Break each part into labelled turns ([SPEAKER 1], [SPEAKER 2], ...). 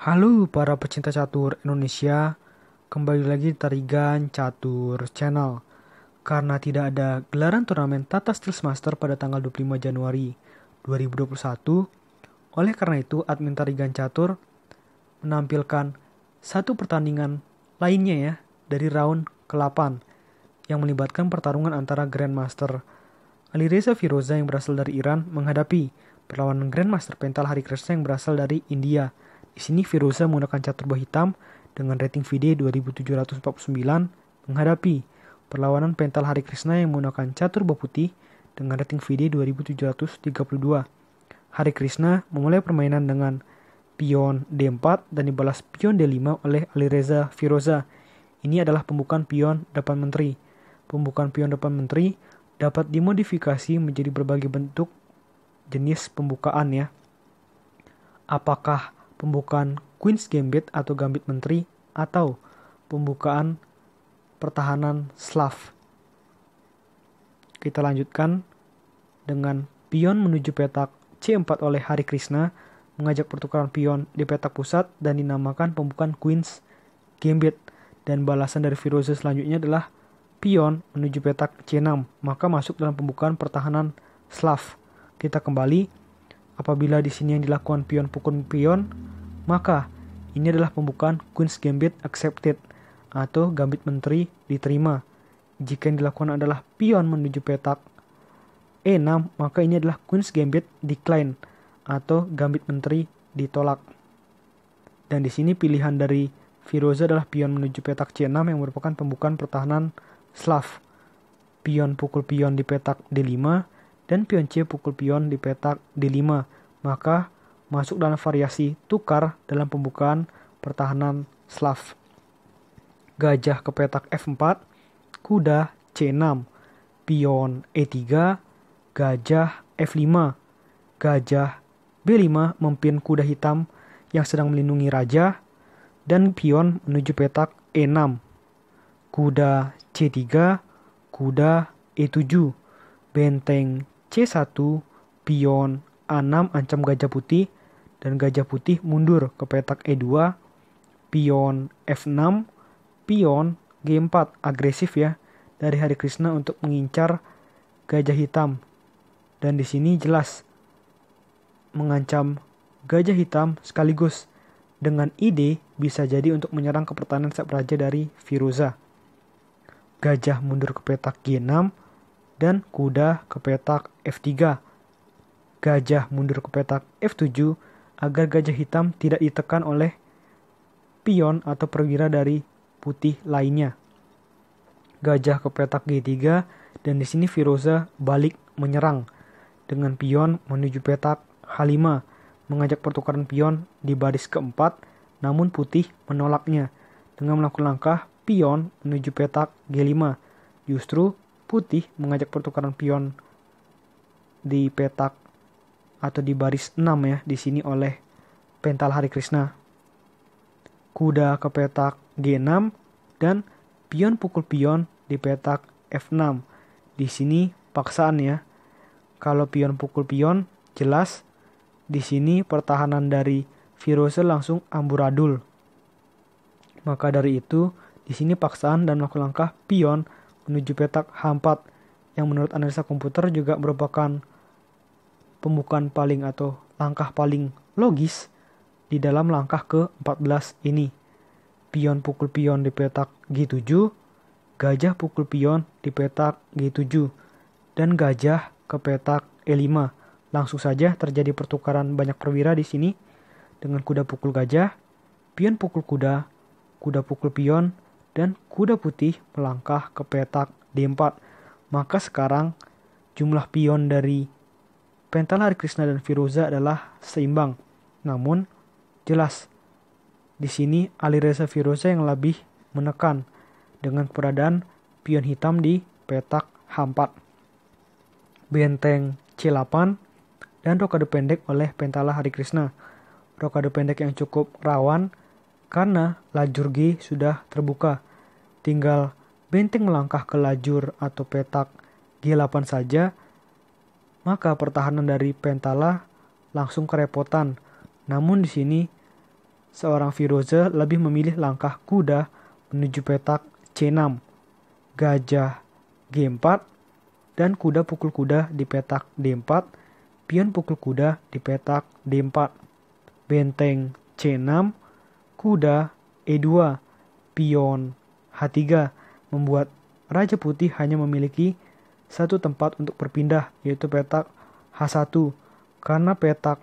[SPEAKER 1] Halo para pecinta catur Indonesia, kembali lagi di Tarigan Catur Channel. Karena tidak ada gelaran turnamen Tata Steel Master pada tanggal 25 Januari 2021, oleh karena itu admin Tarigan Catur menampilkan satu pertandingan lainnya ya dari round ke-8 yang melibatkan pertarungan antara Grandmaster Alireza Firoza yang berasal dari Iran menghadapi perlawanan Grandmaster Pental Hari Krishna yang berasal dari India. Di sini Firuza menggunakan cat turbah hitam dengan rating VD 2749 menghadapi perlawanan Pental Hari Krishna yang menggunakan cat turbah putih dengan rating VD 2732. Hari Krishna memulai permainan dengan pion D4 dan dibalas pion D5 oleh Alireza Firoza. Ini adalah pembukaan pion depan menteri. Pembukaan pion depan menteri dapat dimodifikasi menjadi berbagai bentuk jenis pembukaan ya. Apakah pembukaan Queen's Gambit atau Gambit Menteri atau pembukaan pertahanan Slav. Kita lanjutkan dengan pion menuju petak C4 oleh Hari Krishna mengajak pertukaran pion di petak pusat dan dinamakan pembukaan Queen's Gambit dan balasan dari Firoze selanjutnya adalah pion menuju petak C6 maka masuk dalam pembukaan pertahanan Slav. Kita kembali Apabila di sini yang dilakukan pion pukul pion, maka ini adalah pembukaan Queen's Gambit Accepted atau Gambit Menteri diterima. Jika yang dilakukan adalah pion menuju petak E6, maka ini adalah Queen's Gambit Decline atau Gambit Menteri ditolak. Dan di sini pilihan dari Firoza adalah pion menuju petak C6 yang merupakan pembukaan pertahanan Slav. Pion pukul pion di petak D5 dan pion C pukul pion di petak D5, maka masuk dalam variasi tukar dalam pembukaan pertahanan Slav. Gajah ke petak F4, kuda C6, pion E3, gajah F5, gajah B5 mempin kuda hitam yang sedang melindungi raja, dan pion menuju petak E6. Kuda C3, kuda E7, benteng C1 pion A6 ancam gajah putih dan gajah putih mundur ke petak E2 pion F6 pion G4 agresif ya dari Hari Krishna untuk mengincar gajah hitam dan di sini jelas mengancam gajah hitam sekaligus dengan ide bisa jadi untuk menyerang ke pertahanan sayap raja dari Firuza. Gajah mundur ke petak G6, dan kuda ke petak F3. Gajah mundur ke petak F7 agar gajah hitam tidak ditekan oleh pion atau perwira dari putih lainnya. Gajah ke petak G3 dan di sini Firoza balik menyerang dengan pion menuju petak H5 mengajak pertukaran pion di baris keempat namun putih menolaknya dengan melakukan langkah pion menuju petak G5. Justru putih mengajak pertukaran pion di petak atau di baris 6 ya di sini oleh Pental Hari Krishna. Kuda ke petak G6 dan pion pukul pion di petak F6. Di sini paksaan ya. Kalau pion pukul pion jelas di sini pertahanan dari Virose langsung amburadul. Maka dari itu, di sini paksaan dan langkah-langkah pion menuju petak h4 yang menurut analisa komputer juga merupakan pembukaan paling atau langkah paling logis di dalam langkah ke-14 ini. Pion pukul pion di petak G7, gajah pukul pion di petak G7, dan gajah ke petak E5. Langsung saja terjadi pertukaran banyak perwira di sini dengan kuda pukul gajah, pion pukul kuda, kuda pukul pion, dan kuda putih melangkah ke petak D4. Maka sekarang jumlah pion dari pentala Hari Krishna dan Firoza adalah seimbang. Namun jelas di sini Ali Reza Firoza yang lebih menekan dengan peradaan pion hitam di petak H4. Benteng C8 dan rokade pendek oleh Pentala Hari Krishna. Rokade pendek yang cukup rawan karena lajur G sudah terbuka Tinggal benteng melangkah ke lajur atau petak G8 saja, maka pertahanan dari Pentala langsung kerepotan. Namun di sini, seorang Firoze lebih memilih langkah kuda menuju petak C6, gajah G4, dan kuda pukul kuda di petak D4, pion pukul kuda di petak D4, benteng C6, kuda E2, pion H3 membuat Raja Putih hanya memiliki satu tempat untuk berpindah, yaitu petak H1, karena petak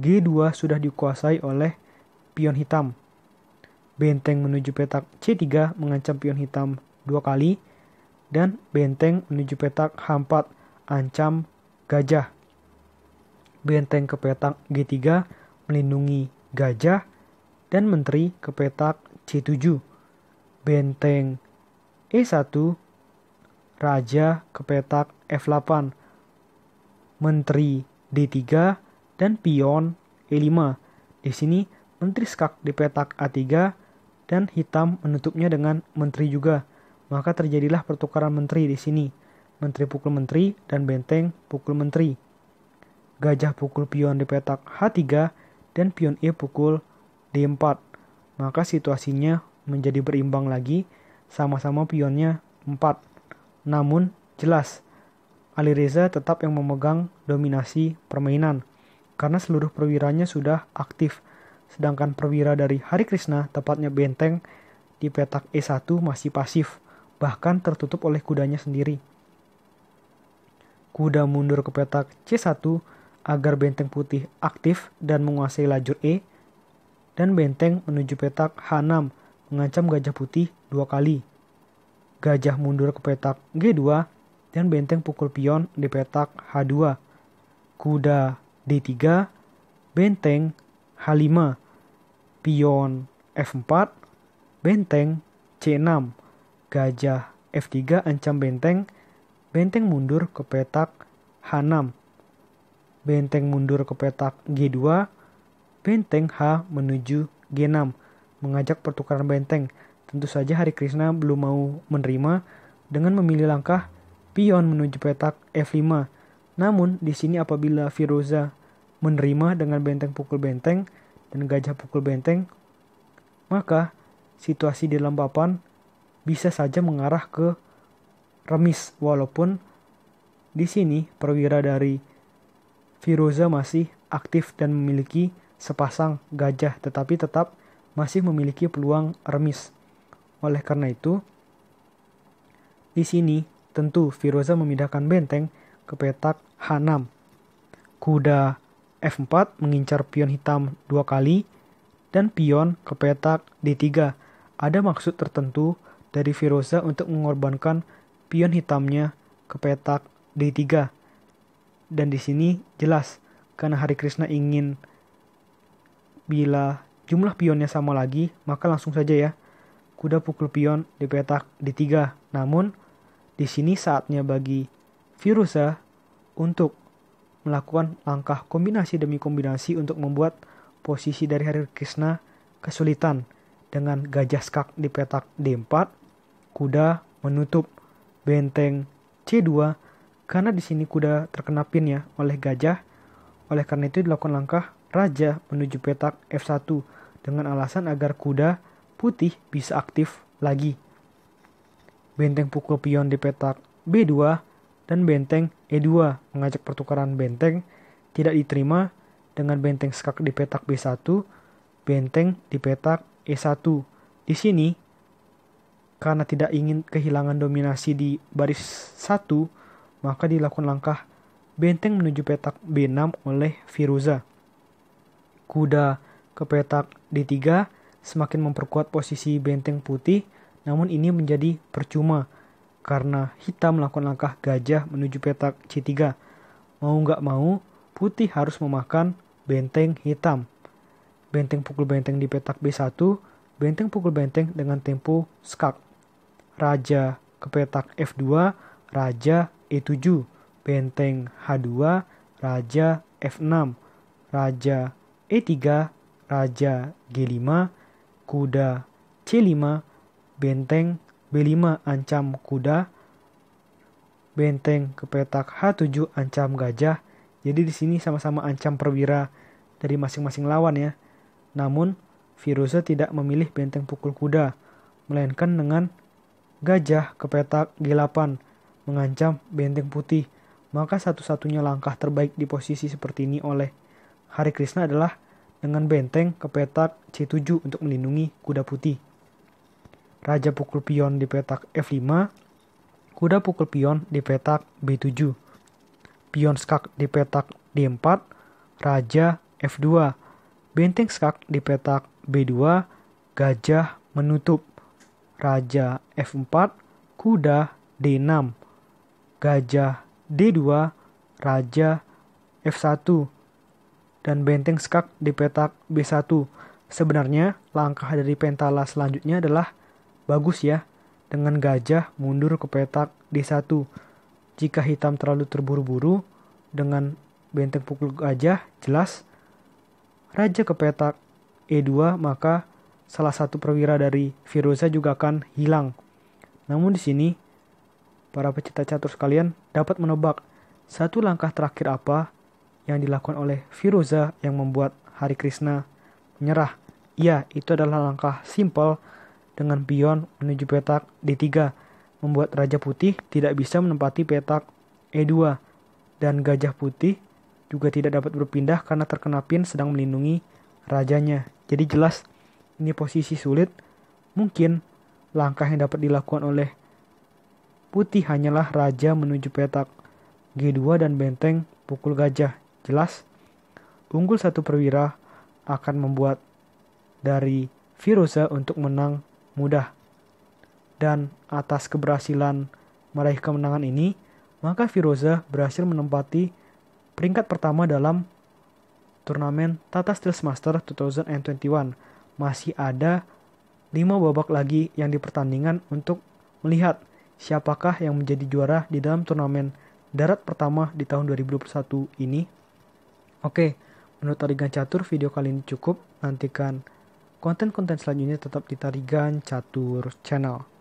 [SPEAKER 1] G2 sudah dikuasai oleh pion hitam. Benteng menuju petak C3 mengancam pion hitam dua kali, dan benteng menuju petak H4 ancam gajah. Benteng ke petak G3 melindungi gajah, dan menteri ke petak C7 benteng E1, raja kepetak F8, menteri D3, dan pion E5. Di sini menteri skak di petak A3 dan hitam menutupnya dengan menteri juga. Maka terjadilah pertukaran menteri di sini. Menteri pukul menteri dan benteng pukul menteri. Gajah pukul pion di petak H3 dan pion E pukul D4. Maka situasinya menjadi berimbang lagi, sama-sama pionnya 4. Namun, jelas, Ali Reza tetap yang memegang dominasi permainan, karena seluruh perwiranya sudah aktif, sedangkan perwira dari Hari Krishna, tepatnya Benteng, di petak E1 masih pasif, bahkan tertutup oleh kudanya sendiri. Kuda mundur ke petak C1 agar benteng putih aktif dan menguasai lajur E, dan benteng menuju petak H6 mengancam Gajah Putih dua kali. Gajah mundur ke petak G2 dan benteng pukul pion di petak H2. Kuda D3, benteng H5, pion F4, benteng C6, gajah F3 ancam benteng, benteng mundur ke petak H6, benteng mundur ke petak G2, benteng H menuju G6 mengajak pertukaran benteng. Tentu saja Hari Krishna belum mau menerima dengan memilih langkah pion menuju petak F5. Namun, di sini apabila Firoza menerima dengan benteng pukul benteng dan gajah pukul benteng, maka situasi di dalam papan bisa saja mengarah ke remis walaupun di sini perwira dari Firoza masih aktif dan memiliki sepasang gajah tetapi tetap masih memiliki peluang remis. Oleh karena itu, di sini tentu Firoza memindahkan benteng ke petak H6. Kuda F4 mengincar pion hitam dua kali dan pion ke petak D3. Ada maksud tertentu dari Firoza untuk mengorbankan pion hitamnya ke petak D3. Dan di sini jelas karena Hari Krishna ingin bila jumlah pionnya sama lagi, maka langsung saja ya. Kuda pukul pion di petak di 3 Namun, di sini saatnya bagi Virusa untuk melakukan langkah kombinasi demi kombinasi untuk membuat posisi dari Hari Krishna kesulitan dengan gajah skak di petak D4, kuda menutup benteng C2 karena di sini kuda terkena pin ya oleh gajah. Oleh karena itu dilakukan langkah raja menuju petak F1 dengan alasan agar kuda putih bisa aktif lagi. Benteng pukul pion di petak B2 dan benteng E2 mengajak pertukaran benteng tidak diterima dengan benteng skak di petak B1, benteng di petak E1. Di sini, karena tidak ingin kehilangan dominasi di baris 1, maka dilakukan langkah benteng menuju petak B6 oleh Firuza. Kuda ke petak D3 semakin memperkuat posisi benteng putih, namun ini menjadi percuma karena hitam melakukan langkah gajah menuju petak C3. Mau nggak mau, putih harus memakan benteng hitam. Benteng pukul benteng di petak B1, benteng pukul benteng dengan tempo skak. Raja ke petak F2, raja E7, benteng H2, raja F6, raja E3, Raja G5, Kuda C5, Benteng B5 ancam kuda, benteng ke petak H7 ancam gajah. Jadi di sini sama-sama ancam perwira dari masing-masing lawan ya. Namun Firuza tidak memilih benteng pukul kuda, melainkan dengan gajah ke petak G8 mengancam benteng putih. Maka satu-satunya langkah terbaik di posisi seperti ini oleh Hari Krishna adalah dengan benteng ke petak C7 untuk melindungi kuda putih. Raja pukul pion di petak F5, kuda pukul pion di petak B7. Pion skak di petak D4, raja F2. Benteng skak di petak B2, gajah menutup. Raja F4, kuda D6. Gajah D2, raja F1 dan benteng skak di petak B1. Sebenarnya, langkah dari Pentala selanjutnya adalah bagus ya, dengan gajah mundur ke petak D1. Jika hitam terlalu terburu-buru, dengan benteng pukul gajah jelas, raja ke petak E2 maka salah satu perwira dari Firoza juga akan hilang. Namun di sini, para pecinta catur sekalian dapat menebak satu langkah terakhir apa yang dilakukan oleh Firuza yang membuat Hari Krishna menyerah. Ya, itu adalah langkah simpel dengan pion menuju petak D3, membuat Raja Putih tidak bisa menempati petak E2, dan Gajah Putih juga tidak dapat berpindah karena terkena pin sedang melindungi rajanya. Jadi jelas, ini posisi sulit. Mungkin langkah yang dapat dilakukan oleh Putih hanyalah raja menuju petak G2 dan benteng pukul gajah. Jelas, unggul satu perwira akan membuat dari Firuza untuk menang mudah. Dan atas keberhasilan meraih kemenangan ini, maka Firuza berhasil menempati peringkat pertama dalam turnamen Tata Steel Master 2021. Masih ada lima babak lagi yang dipertandingan untuk melihat siapakah yang menjadi juara di dalam turnamen darat pertama di tahun 2021 ini. Oke, menurut Tarigan Catur video kali ini cukup. Nantikan konten-konten selanjutnya tetap di Tarigan Catur channel.